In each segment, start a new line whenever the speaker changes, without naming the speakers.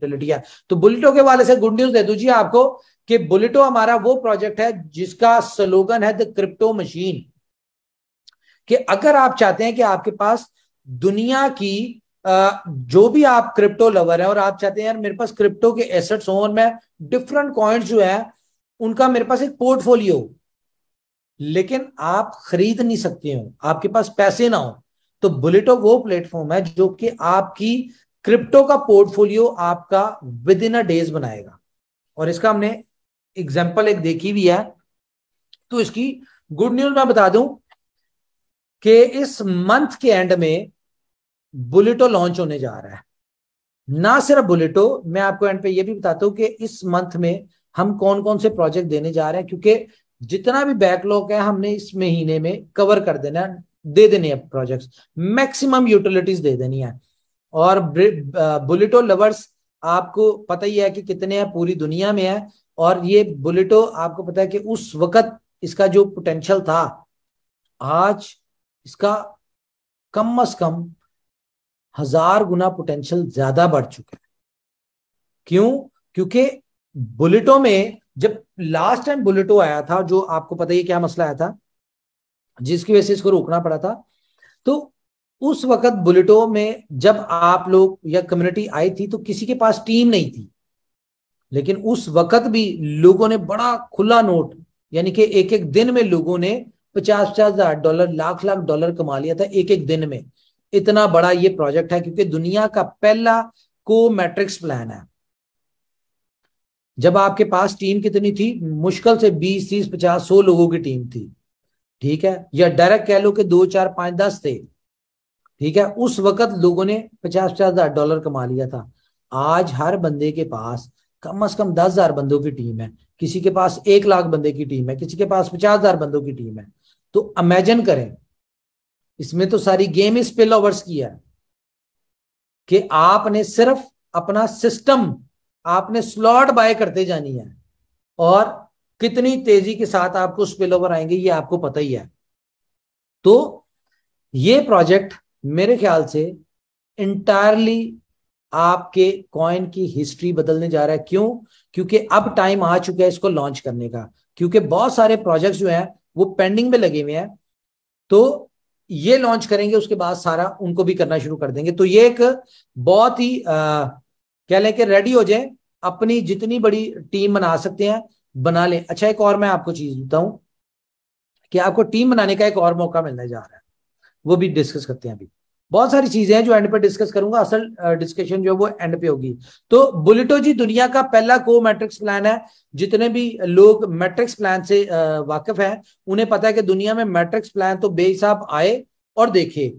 Portability है तो बुलेटो के वाले से गुड न्यूज दे दूजिए आपको कि बुलेटो हमारा वो प्रोजेक्ट है जिसका स्लोगन है द क्रिप्टो मशीन कि अगर आप चाहते हैं कि आपके पास दुनिया की जो भी आप क्रिप्टो लवर हैं और आप चाहते हैं यार मेरे पास क्रिप्टो के एसेट्स हों और मैं डिफरेंट कॉइंट जो है उनका मेरे पास एक पोर्टफोलियो लेकिन आप खरीद नहीं सकते हो आपके पास पैसे ना हो तो बुलेटो वो प्लेटफॉर्म है जो कि आपकी क्रिप्टो का पोर्टफोलियो आपका विद इन अ डेज बनाएगा और इसका हमने एग्जाम्पल एक देखी भी है तो इसकी गुड न्यूज मैं बता दूं कि इस मंथ के एंड में बुलेटो लॉन्च होने जा रहा है ना सिर्फ बुलेटो मैं आपको एंड पे ये भी बताता हूं कि इस मंथ में हम कौन कौन से प्रोजेक्ट देने जा रहे हैं क्योंकि जितना भी बैकलॉग है हमने इस महीने में कवर कर देना दे देने प्रोजेक्ट्स मैक्सिमम यूटिलिटीज दे देनी है और बुलेटो लवर्स आपको पता ही है कि कितने हैं पूरी दुनिया में है और ये बुलेटो आपको पता है कि उस वक्त इसका जो पोटेंशियल था आज इसका कम अज कम हजार गुना पोटेंशियल ज्यादा बढ़ चुका है क्यों क्योंकि बुलेटो में जब लास्ट टाइम बुलेटो आया था जो आपको पता ही क्या मसला आया था जिसकी वजह से इसको रोकना पड़ा था तो उस वक्त बुलेटो में जब आप लोग या कम्युनिटी आई थी तो किसी के पास टीम नहीं थी लेकिन उस वक्त भी लोगों ने बड़ा खुला नोट यानी कि एक एक दिन में लोगों ने पचास पचास हजार डॉलर लाख लाख डॉलर कमा लिया था एक एक दिन में इतना बड़ा ये प्रोजेक्ट है क्योंकि दुनिया का पहला को मैट्रिक्स प्लान है जब आपके पास टीम कितनी थी मुश्किल से बीस तीस पचास सौ लोगों की टीम थी ठीक है या डायरेक्ट कह लो कि दो चार पांच दस थे ठीक है उस वक्त लोगों ने पचास पचास हजार डॉलर कमा लिया था आज हर बंदे के पास कम से कम दस हजार बंदों की टीम है किसी के पास एक लाख बंदे की टीम है किसी के पास पचास हजार बंदों की टीम है तो इमेजिन करें इसमें तो सारी गेम ही स्पिल ओवर्स की है कि आपने सिर्फ अपना सिस्टम आपने स्लॉट बाय करते जानी है और कितनी तेजी के साथ आपको स्पिल ओवर आएंगे ये आपको पता ही है तो ये प्रोजेक्ट मेरे ख्याल से इंटायरली आपके कॉइन की हिस्ट्री बदलने जा रहा है क्यों क्योंकि अब टाइम आ चुका है इसको लॉन्च करने का क्योंकि बहुत सारे प्रोजेक्ट्स जो हैं वो पेंडिंग में लगे हुए हैं तो ये लॉन्च करेंगे उसके बाद सारा उनको भी करना शुरू कर देंगे तो ये एक बहुत ही आ, कह लें कि रेडी हो जाए अपनी जितनी बड़ी टीम बना सकते हैं बना लें अच्छा एक और मैं आपको चीज बताऊं कि आपको टीम बनाने का एक और मौका मिलने जा रहा है वो भी डिस्कस करते हैं अभी बहुत सारी चीजें हैं जो एंड पे डिस्कस करूंगा असल डिस्कशन जो है वो एंड पे होगी तो बुलेटो जी दुनिया का पहला को मैट्रिक्स प्लान है जितने भी लोग मैट्रिक्स प्लान से वाकिफ हैं उन्हें पता है कि दुनिया में मैट्रिक्स प्लान तो बेहिसाब आए और देखे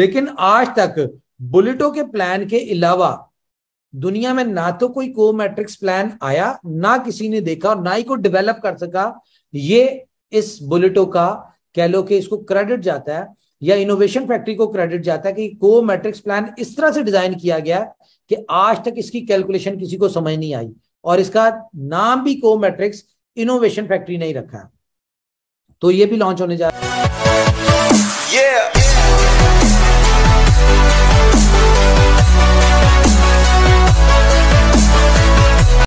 लेकिन आज तक बुलेटो के प्लान के अलावा दुनिया में ना तो कोई को मैट्रिक्स प्लान आया ना किसी ने देखा और ना ही कोई डेवलप कर सका ये इस बुलेटो का कह लो कि इसको क्रेडिट जाता है या इनोवेशन फैक्ट्री को क्रेडिट जाता है कि को मैट्रिक्स प्लान इस तरह से डिजाइन किया गया कि आज तक इसकी कैलकुलेशन किसी को समझ नहीं आई और इसका नाम भी को मैट्रिक्स इनोवेशन फैक्ट्री नहीं रखा तो ये भी लॉन्च होने जा रहा है yeah!